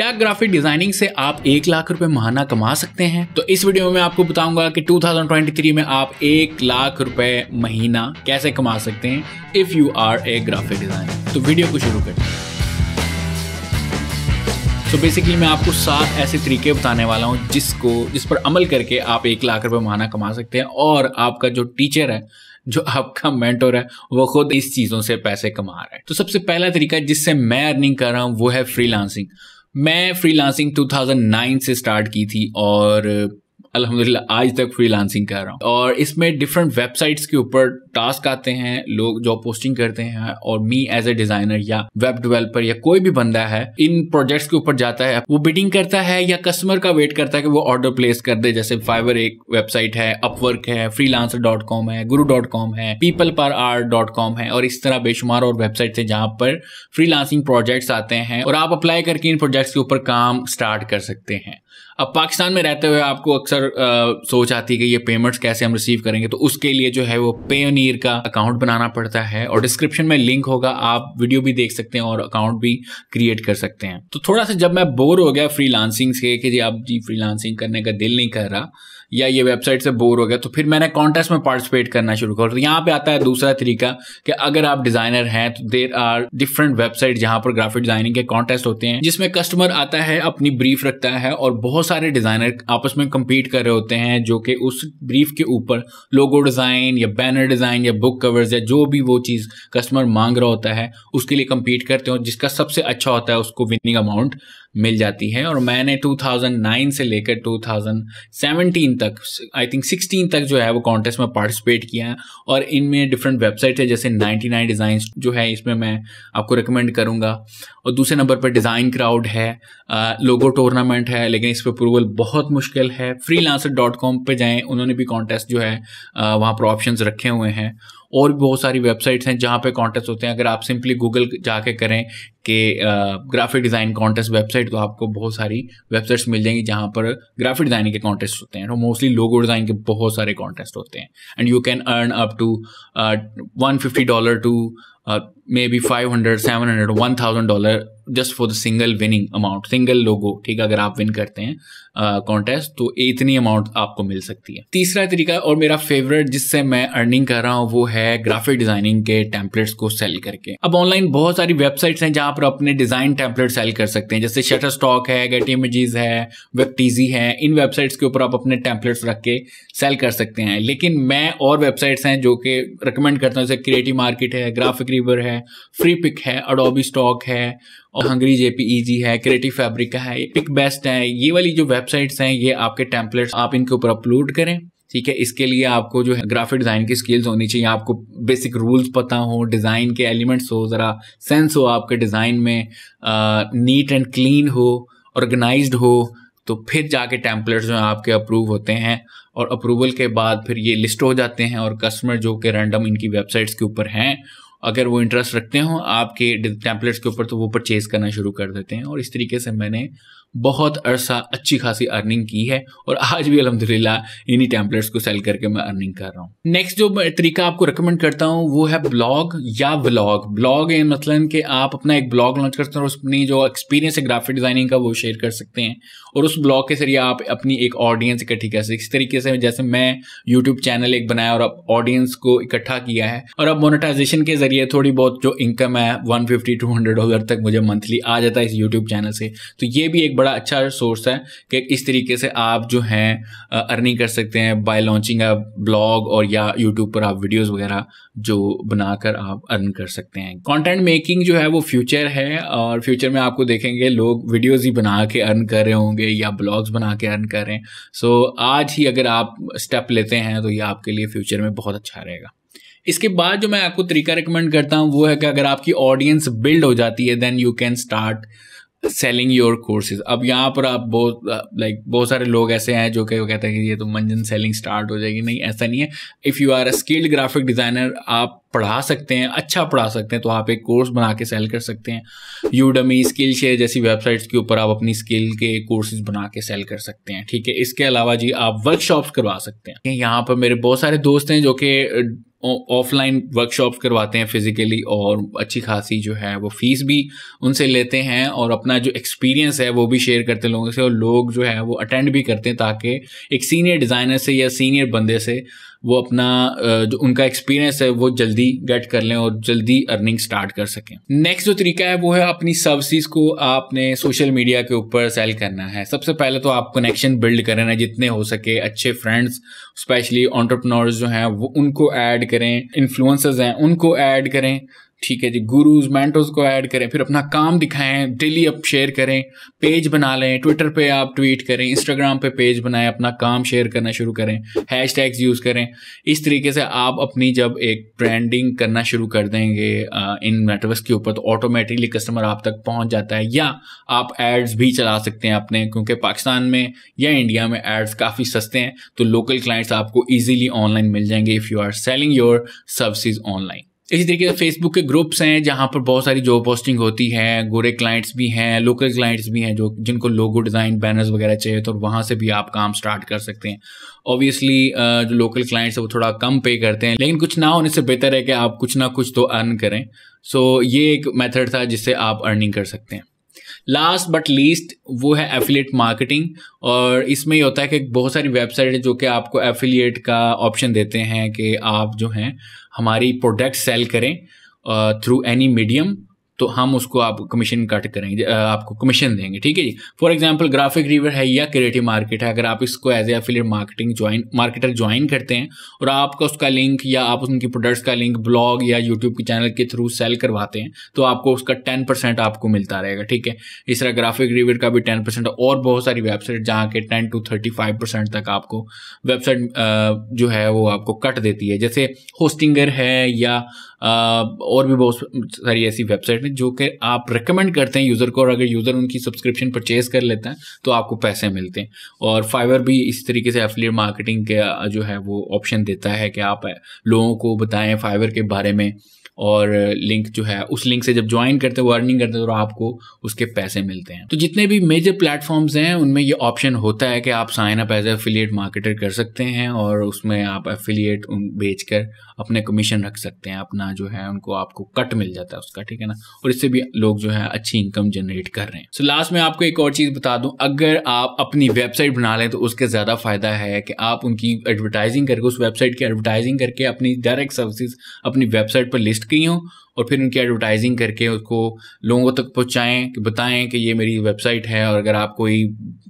क्या graphic designing से आप एक लाख रुपए महाना कमा सकते हैं तो इस वीडियो में आपको बताऊंगा कि 2023 में आप एक लाख रुपए महीना कैसे कमा सकते हैं if you are a graphic designer तो वीडियो को शुरू करते हैं सो so बेसिकली मैं आपको सात ऐसे तरीके बताने वाला हूँ जिसको जिस पर अमल करके आप एक लाख रुपए महाना कमा सकते हैं और आपका जो टीचर है जो आपका मेंटोर है वो खुद इस चीज़ों से पैसे कमा रहा है तो सबसे पहला तरीका जिससे मैं अर्निंग कर रहा हूँ वो है फ्रीलांसिंग मैं फ्रीलांसिंग 2009 से स्टार्ट की थी और अलहमदिल्ला आज तक फ्रीलांसिंग कर रहा हूँ और इसमें डिफरेंट वेबसाइट्स के ऊपर टास्क आते हैं लोग जॉब पोस्टिंग करते हैं और मी एज ए डिजाइनर या वेब डेवलपर या कोई भी बंदा है इन प्रोजेक्ट्स के ऊपर जाता है वो बिडिंग करता है या कस्टमर का वेट करता है कि वो ऑर्डर प्लेस कर दे जैसे फाइवर एक वेबसाइट है अपवर्क है फ्री डॉट कॉम है गुरु डॉट कॉम है people per hour dot com है और इस तरह बेशुमार और वेबसाइट है जहाँ पर फ्री प्रोजेक्ट्स आते हैं और आप अप्लाई करके इन प्रोजेक्ट्स के ऊपर काम स्टार्ट कर सकते हैं अब पाकिस्तान में रहते हुए आपको अक्सर सोच आती है कि ये पेमेंट्स कैसे हम रिसीव करेंगे तो उसके लिए जो है वो पेयोनियर का अकाउंट बनाना पड़ता है और डिस्क्रिप्शन में लिंक होगा आप वीडियो भी देख सकते हैं और अकाउंट भी क्रिएट कर सकते हैं तो थोड़ा सा जब मैं बोर हो गया फ्री से कि जी आप जी फ्री करने का दिल नहीं कर रहा या ये वेबसाइट से बोर हो गया तो फिर मैंने कॉन्टेस्ट में पार्टिसिपेट करना शुरू कर तो यहाँ पे आता है दूसरा तरीका कि अगर आप डिजाइनर हैं तो देर आर डिफरेंट वेबसाइट जहां पर ग्राफिक डिजाइनिंग के कॉन्टेस्ट होते हैं जिसमें कस्टमर आता है अपनी ब्रीफ रखता है और बहुत सारे डिजाइनर आपस में कम्पीट कर रहे होते हैं जो कि उस ब्रीफ के ऊपर लोगो डिजाइन या बैनर डिजाइन या बुक कवर्स या जो भी वो चीज कस्टमर मांग रहा होता है उसके लिए कम्पीट करते हो जिसका सबसे अच्छा होता है उसको विनिंग अमाउंट मिल जाती है और मैंने 2009 से लेकर 2017 तक आई थिंक 16 तक जो है वो कॉन्टेस्ट में पार्टिसिपेट किया है और इनमें डिफरेंट वेबसाइट है जैसे 99 डिज़ाइन जो है इसमें मैं आपको रिकमेंड करूँगा और दूसरे नंबर पर डिज़ाइन क्राउड है लोगो टूर्नामेंट है लेकिन इस पर अप्रूवल बहुत मुश्किल है फ्री लांसर डॉट कॉम पर जाएँ उन्होंने भी कॉन्टेस्ट जो है वहाँ पर ऑप्शन रखे हुए हैं और भी बहुत सारी वेबसाइट्स हैं जहाँ पे कॉन्टेस्ट होते हैं अगर आप सिंपली गूगल जाके करें कि ग्राफिक डिज़ाइन कॉन्टेस्ट वेबसाइट तो आपको बहुत सारी वेबसाइट्स मिल जाएंगी जहाँ पर ग्राफिक डिजाइन के कॉन्टेस्ट होते हैं मोस्टली लोगो डिज़ाइन के बहुत सारे कॉन्टेस्ट होते हैं and you can earn up to one fifty dollar to uh, maybe 500 700 1000 dollar just for the single winning amount single logo ठीक है अगर आप विन करते हैं कॉन्टेस्ट uh, तो इतनी अमाउंट आपको मिल सकती है तीसरा तरीका और मेरा फेवरेट जिससे मैं अर्निंग कर रहा हूँ वो है ग्राफिक डिजाइनिंग के टेम्पलेट्स को सेल करके अब ऑनलाइन बहुत सारी वेबसाइट्स हैं जहाँ पर अपने डिजाइन टेम्पलेट सेल कर सकते हैं जैसे शटर स्टॉक है गेट इमेजेस है वेब टीजी है इन वेबसाइट्स के ऊपर आप अपने टेम्पलेट्स रख के सेल कर सकते हैं लेकिन मैं और वेबसाइट्स हैं जो कि रिकमेंड करता हूँ जैसे क्रिएटिव मार्केट है ग्राफिक फीवर है फ्री पिक है अडोबी स्टॉक है और हंगरी जेपी ईजी है क्रिएटिव फैब्रिक है पिक बेस्ट है ये वाली जो वेबसाइट्स हैं ये आपके टेम्पलेट्स आप इनके ऊपर अपलोड करें ठीक है इसके लिए आपको जो है ग्राफिक डिज़ाइन की स्किल्स होनी चाहिए आपको बेसिक रूल्स पता हो डिज़ाइन के एलिमेंट्स हो ज़रा सेंस हो आपके डिज़ाइन में नीट एंड क्लीन हो ऑर्गेनाइज्ड हो तो फिर जाके टेम्पलेट्स जो हैं आपके अप्रूव होते हैं और अप्रूवल के बाद फिर ये लिस्ट हो जाते हैं और कस्टमर जो के रैंडम इनकी वेबसाइट्स के ऊपर हैं अगर वो इंटरेस्ट रखते हो आपके टैंपलेट्स के ऊपर तो वो परचेज करना शुरू कर देते हैं और इस तरीके से मैंने बहुत अरसा अच्छी खासी अर्निंग की है और आज भी अलहमदिल्ला इन्हीं टैंपलेट्स को सेल करके मैं अर्निंग कर रहा हूँ नेक्स्ट जो तरीका आपको रिकमेंड करता हूँ वो है ब्लॉग या ब्लॉग ब्लॉग मतलब कि आप अपना एक ब्लॉग लॉन्च करते हैं और अपनी जो एक्सपीरियंस है ग्राफिक डिज़ाइनिंग का वो शेयर कर सकते हैं और उस ब्लॉग के जरिए आप अपनी एक ऑडियंस इकट्ठी कर सकते इस तरीके से जैसे मैं यूट्यूब चैनल एक बनाया और अब ऑडियंस को इकट्ठा किया है और अब मोनिटाइजेशन के जरिए अगर ये थोड़ी बहुत जो इनकम है 150 200 डॉलर तक मुझे मंथली आ जाता है इस यूट्यूब चैनल से तो ये भी एक बड़ा अच्छा सोर्स है कि इस तरीके से आप जो हैं अर्निंग कर सकते हैं बाय लॉन्चिंग अ ब्लॉग और या यूट्यूब पर आप वीडियोज़ वगैरह जो बनाकर आप अर्न कर सकते हैं कॉन्टेंट मेकिंग जो है वो फ्यूचर है और फ्यूचर में आपको देखेंगे लोग वीडियोज ही बना के अर्न कर रहे होंगे या ब्लॉग्स बना के अर्न कर रहे हैं सो आज ही अगर आप स्टेप लेते हैं तो ये आपके लिए फ्यूचर में बहुत अच्छा रहेगा इसके बाद जो मैं आपको तरीका रिकमेंड करता हूँ वो है कि अगर आपकी ऑडियंस बिल्ड हो जाती है then you can start selling your courses अब यहाँ पर आप बहुत लाइक बहुत सारे लोग ऐसे हैं जो कि वो कहते हैं कि ये तो मंजन सेलिंग स्टार्ट हो जाएगी नहीं ऐसा नहीं है if you are a skilled graphic designer आप पढ़ा सकते हैं अच्छा पढ़ा सकते हैं तो आप एक कोर्स बना के सेल कर सकते हैं यूडमी स्किल शेयर जैसी वेबसाइट्स के ऊपर आप अपनी स्किल के कोर्सेज बना के सेल कर सकते हैं ठीक है इसके अलावा जी आप वर्कशॉप्स करवा सकते हैं यहाँ पर मेरे बहुत सारे दोस्त हैं जो कि ऑफलाइन वर्कशॉप करवाते हैं फिज़िकली और अच्छी खासी जो है वो फ़ीस भी उनसे लेते हैं और अपना जो एक्सपीरियंस है वो भी शेयर करते हैं लोगों से और लोग जो है वो अटेंड भी करते हैं ताकि एक सीनियर डिज़ाइनर से या सीनियर बंदे से वो अपना जो उनका एक्सपीरियंस है वो जल्दी गेट कर लें और जल्दी अर्निंग स्टार्ट कर सकें नेक्स्ट जो तरीका है वो है अपनी सर्विसेज को आपने सोशल मीडिया के ऊपर सेल करना है सबसे पहले तो आप कनेक्शन बिल्ड करें ना जितने हो सके अच्छे फ्रेंड्स स्पेशली ऑन्टरप्रनोर्स जो हैं वो उनको ऐड करें इन्फ्लुएंसर्स हैं उनको ऐड करें ठीक है जी गुरुज मैंटोज़ को ऐड करें फिर अपना काम दिखाएं डेली आप शेयर करें पेज बना लें ट्विटर पे आप ट्वीट करें इंस्टाग्राम पे पेज बनाएं अपना काम शेयर करना शुरू करें हैश टैग्स यूज़ करें इस तरीके से आप अपनी जब एक ब्रांडिंग करना शुरू कर देंगे इन नेटवर्क के ऊपर तो ऑटोमेटिकली कस्टमर आप तक पहुँच जाता है या आप एड्स भी चला सकते हैं अपने क्योंकि पाकिस्तान में या इंडिया में एड्स काफ़ी सस्ते हैं तो लोकल क्लाइंट्स आपको ईजिली ऑनलाइन मिल जाएंगे if you are selling your services online इसी तरीके से फेसबुक के ग्रुप्स हैं जहाँ पर बहुत सारी जॉब पोस्टिंग होती है गोरे क्लाइंट्स भी हैं लोकल क्लाइंट्स भी हैं जो जिनको लोगो डिज़ाइन बैनर्स वगैरह चाहिए तो वहाँ से भी आप काम स्टार्ट कर सकते हैं ऑब्वियसली जो लोकल क्लाइंट्स हैं वो थोड़ा कम पे करते हैं लेकिन कुछ ना होने से बेहतर है कि आप कुछ ना कुछ तो अर्न करें सो so, ये एक मेथड था जिससे आप अर्निंग कर सकते हैं लास्ट बट लीस्ट वो है एफिलिएट मार्केटिंग और इसमें ये होता है कि बहुत सारी वेबसाइट है जो कि आपको एफिलिएट का ऑप्शन देते हैं कि आप जो हैं हमारी प्रोडक्ट सेल करें थ्रू एनी मीडियम तो हम उसको आप कमीशन कट करेंगे आपको कमीशन देंगे ठीक है जी फॉर एग्जाम्पल ग्राफिक रिवर है या क्रिएटिव मार्केट है अगर आप इसको as a affiliate marketing join marketer join करते हैं और आपका उसका लिंक या आप उनकी प्रोडक्ट्स का लिंक ब्लॉग या यूट्यूब के चैनल के थ्रू सेल करवाते हैं तो आपको उसका टेन परसेंट आपको मिलता रहेगा ठीक है इस तरह ग्राफिक रिवर का भी टेन परसेंट और बहुत सारी वेबसाइट जहाँ के ten to thirty five percent तक आपको वेबसाइट जो है वो आपको कट देती है जैसे होस्टिंगर है या और भी बहुत सारी ऐसी वेबसाइट में जो कि आप रिकमेंड करते हैं यूज़र को और अगर यूज़र उनकी सब्सक्रिप्शन परचेज कर लेता है तो आपको पैसे मिलते हैं और फाइवर भी इस तरीके से एफिलिएट मार्केटिंग का जो है वो ऑप्शन देता है कि आप लोगों को बताएं फाइवर के बारे में और लिंक जो है उस लिंक से जब ज्वाइन करते हो अर्निंग करते हो तो आपको उसके पैसे मिलते हैं तो जितने भी मेजर प्लेटफॉर्म्स हैं उनमें ये ऑप्शन होता है कि आप sign up as affiliate marketer कर सकते हैं और उसमें आप एफिलिएट उन बेच कर अपने कमीशन रख सकते हैं अपना जो है उनको आपको कट मिल जाता है उसका ठीक है ना और इससे भी लोग जो है अच्छी इनकम जनरेट कर रहे हैं सो लास्ट में आपको एक और चीज़ बता दूं अगर आप अपनी वेबसाइट बना लें तो उसके ज़्यादा फायदा है कि आप उनकी एडवर्टाइजिंग करके उस वेबसाइट की एडवर्टाइजिंग करके अपनी डायरेक्ट सर्विसेज अपनी वेबसाइट पर लिस्ट लिस्ट की हूँ और फिर उनकी एडवर्टाइजिंग करके उसको लोगों तक पहुँचाएँ कि बताएँ कि ये मेरी वेबसाइट है और अगर आप कोई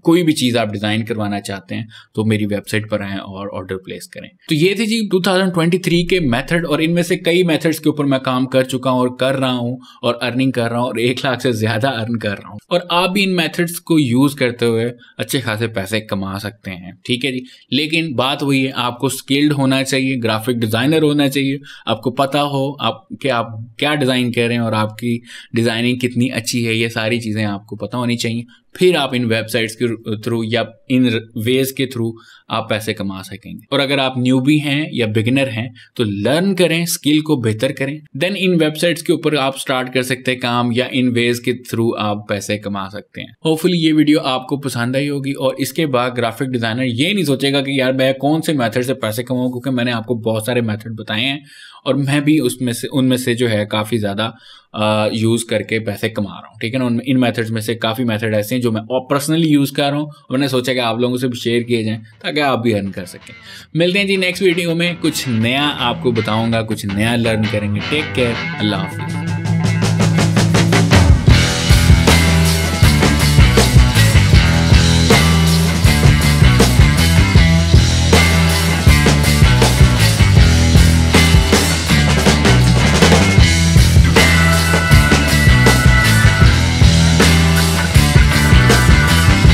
कोई भी चीज़ आप डिज़ाइन करवाना चाहते हैं तो मेरी वेबसाइट पर आएँ और ऑर्डर प्लेस करें तो ये थे जी 2023 के मेथड और इनमें से कई मेथड्स के ऊपर मैं काम कर चुका हूँ और कर रहा हूँ और अर्निंग कर रहा हूँ और एक लाख से ज़्यादा अर्न कर रहा हूँ और आप भी इन मैथड्स को यूज़ करते हुए अच्छे खासे पैसे कमा सकते हैं ठीक है जी लेकिन बात वही है आपको स्किल्ड होना चाहिए ग्राफिक डिज़ाइनर होना चाहिए आपको पता हो आप कि आप क्या डिज़ाइन कह रहे हैं और आपकी डिज़ाइनिंग कितनी अच्छी है ये सारी चीज़ें आपको पता होनी चाहिए फिर आप इन वेबसाइट्स के थ्रू या इन वेज के थ्रू आप पैसे कमा सकेंगे और अगर आप न्यू भी हैं या बिगिनर हैं तो लर्न करें स्किल को बेहतर करें देन इन वेबसाइट्स के ऊपर आप स्टार्ट कर सकते हैं काम या इन वेज के थ्रू आप पैसे कमा सकते हैं होपफुली ये वीडियो आपको पसंद आई होगी और इसके बाद ग्राफिक डिजाइनर ये नहीं सोचेगा कि यार मैं कौन से मैथड से पैसे कमाऊँ क्योंकि मैंने आपको बहुत सारे मैथड बताए हैं और मैं भी उसमें से उनमें से जो है काफ़ी ज़्यादा यूज़ करके पैसे कमा रहा हूँ ठीक है ना इन मेथड्स में से काफ़ी मेथड ऐसे हैं जो मैं पर्सनली यूज़ कर रहा हूँ मैंने सोचा कि आप लोगों से भी शेयर किए जाएँ ताकि आप भी अर्न कर सकें मिलते हैं जी नेक्स्ट वीडियो में कुछ नया आपको बताऊँगा कुछ नया लर्न करेंगे टेक केयर अल्लाह हाफिज़